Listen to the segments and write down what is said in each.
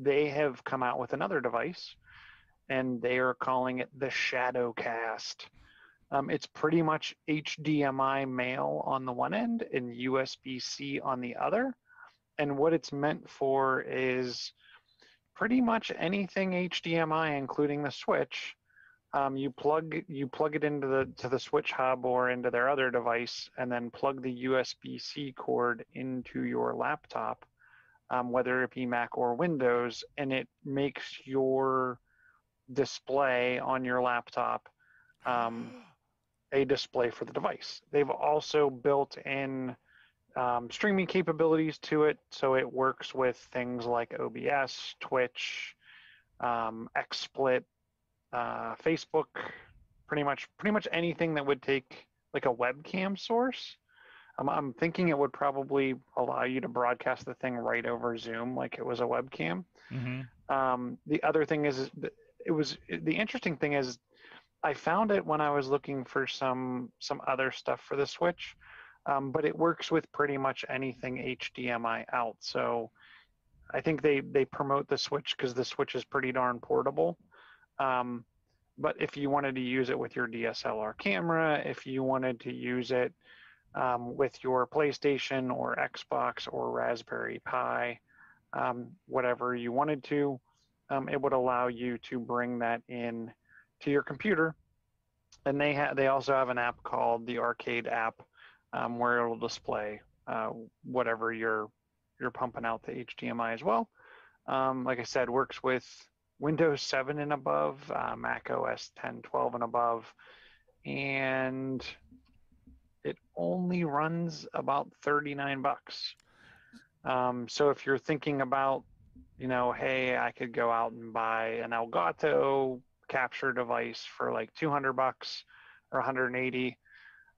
they have come out with another device and they are calling it the Shadowcast. Um, it's pretty much HDMI male on the one end and USB C on the other. And what it's meant for is pretty much anything HDMI, including the switch. Um, you plug you plug it into the to the switch hub or into their other device, and then plug the USB C cord into your laptop, um, whether it be Mac or Windows, and it makes your display on your laptop um, a display for the device. They've also built in um, streaming capabilities to it, so it works with things like OBS, Twitch, um, XSplit, uh, Facebook, pretty much pretty much anything that would take like a webcam source I'm, I'm thinking it would probably allow you to broadcast the thing right over Zoom, like it was a webcam. Mm-hmm. Um, the other thing is, it was the interesting thing is, I found it when I was looking for some some other stuff for the Switch, um, but it works with pretty much anything HDMI out. So I think they they promote the Switch because the Switch is pretty darn portable. Um, but if you wanted to use it with your DSLR camera, if you wanted to use it um, with your PlayStation or Xbox or Raspberry Pi, um, whatever you wanted to. Um, it would allow you to bring that in to your computer. And they ha- they also have an app called the Arcade app, um, where it'll display uh, whatever you're you're pumping out the HDMI as well. Um, like I said, works with Windows 7 and above, uh, Mac OS 10, 12 and above, and it only runs about 39 bucks. Um, so if you're thinking about, you know, hey, I could go out and buy an Elgato capture device for like 200 bucks or 180,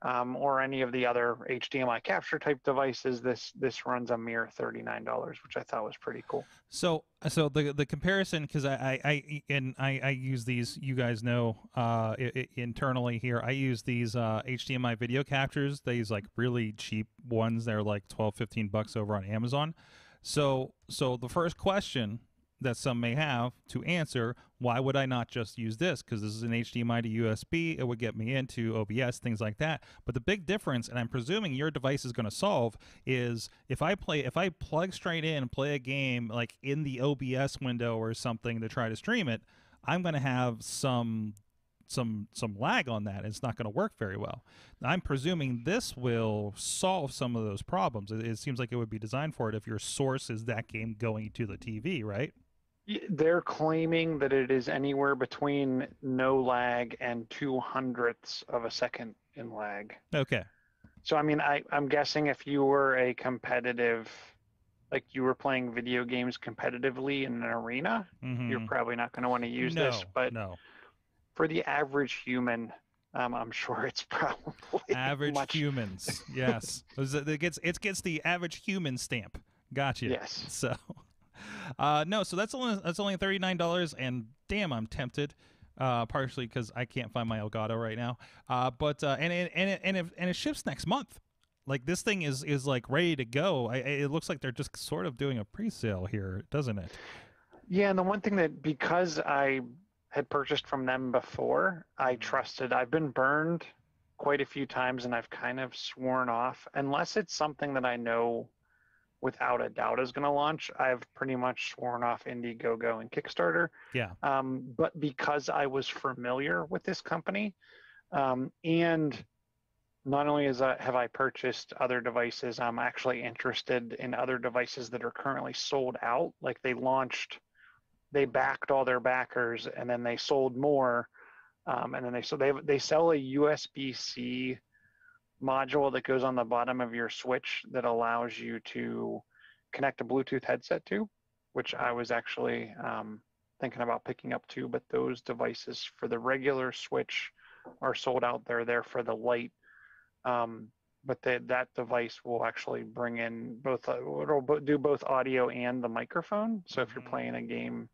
um, or any of the other HDMI capture type devices, this this runs a mere thirty nine dollars, which I thought was pretty cool. So so the the comparison because I, I, I and I, I use these you guys know uh, it, it, internally here I use these uh, HDMI video captures these like really cheap ones they're like 12 15 bucks over on Amazon. So so the first question that some may have to answer why would I not just use this? Because this is an HDMI to USB. It would get me into OBS, things like that. But the big difference, and I'm presuming your device is going to solve, is if I play, if I plug straight in and play a game like in the OBS window or something to try to stream it, I'm going to have some some some lag on that. It's not going to work very well. I'm presuming this will solve some of those problems. It, it seems like it would be designed for it if your source is that game going to the TV, right? They're claiming that it is anywhere between no lag and two hundredths of a second in lag. Okay. So I mean, I I'm guessing if you were a competitive, like you were playing video games competitively in an arena, mm-hmm. you're probably not going to want to use no, this. But no. for the average human, um, I'm sure it's probably average much... humans. yes, it gets it gets the average human stamp. Gotcha. Yes. So uh, no, so that's only that's only thirty nine dollars, and damn, I'm tempted. Uh, partially because I can't find my Elgato right now. Uh, but uh, and and and it, and, it, and it ships next month. Like this thing is is like ready to go. I, it looks like they're just sort of doing a pre-sale here, doesn't it? Yeah, and the one thing that because I had purchased from them before, I mm-hmm. trusted. I've been burned quite a few times, and I've kind of sworn off unless it's something that I know without a doubt is going to launch. I've pretty much sworn off Indiegogo and Kickstarter. Yeah. Um, but because I was familiar with this company, um, and not only is I, have I purchased other devices, I'm actually interested in other devices that are currently sold out. Like they launched, they backed all their backers, and then they sold more, um, and then they so they they sell a USB C module that goes on the bottom of your switch that allows you to connect a Bluetooth headset to, which I was actually um, thinking about picking up too. But those devices for the regular switch are sold out. They're there for the light. Um, but the, that device will actually bring in both, uh, it'll do both audio and the microphone. So if you're mm-hmm. playing a game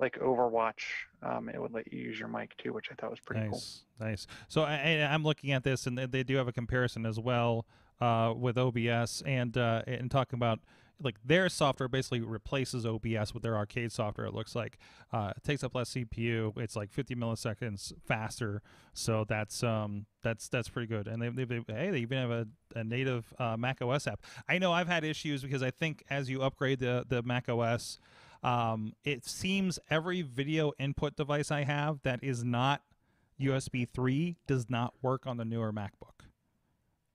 like Overwatch, um, it would let you use your mic too, which I thought was pretty nice, cool. Nice. So I, am looking at this, and they do have a comparison as well uh, with OBS and uh, and talking about like their software basically replaces OBS with their arcade software. It looks like uh, it takes up less CPU. It's like 50 milliseconds faster. So that's um that's that's pretty good. And they, they, they hey they even have a, a native uh, Mac OS app. I know I've had issues because I think as you upgrade the the Mac OS. Um, it seems every video input device I have that is not USB 3 does not work on the newer MacBook,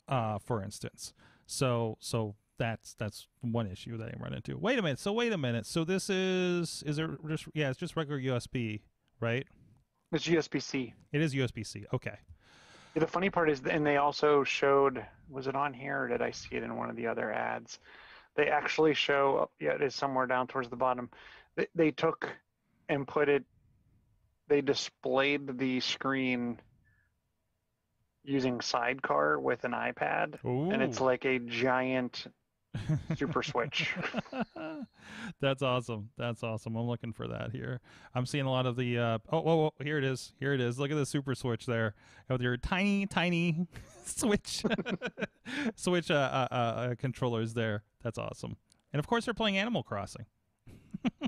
uh, for instance. So so that's that's one issue that I run into. Wait a minute. So wait a minute. So this is is there just yeah it's just regular USB, right? It's USB C. It is USB C. Okay. Yeah, the funny part is, and they also showed was it on here or did I see it in one of the other ads? They actually show, yeah, it is somewhere down towards the bottom. They, they took and put it, they displayed the screen using Sidecar with an iPad, Ooh. and it's like a giant Super Switch. That's awesome. That's awesome. I'm looking for that here. I'm seeing a lot of the. Uh, oh, whoa, oh, oh, whoa, here it is. Here it is. Look at the Super Switch there with your tiny, tiny Switch Switch uh, uh, uh, controllers there. That's awesome. And of course, they're playing Animal Crossing.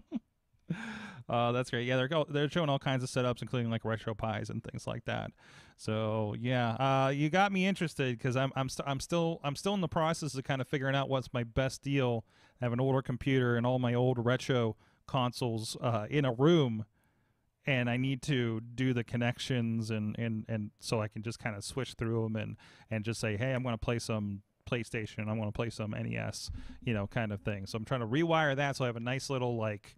uh, that's great. Yeah, they're they're showing all kinds of setups, including like retro pies and things like that. So yeah, uh, you got me interested because I'm I'm, i am i am I'm still I'm still in the process of kind of figuring out what's my best deal. I have an older computer and all my old retro consoles uh, in a room, and I need to do the connections and and and so I can just kind of switch through them and and just say, hey, I'm going to play some PlayStation. I want to play some NES, you know, kind of thing. So I'm trying to rewire that so I have a nice little like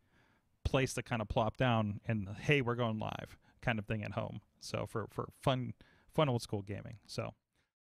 place to kind of plop down and hey, we're going live kind of thing at home. So for for fun fun old school gaming. So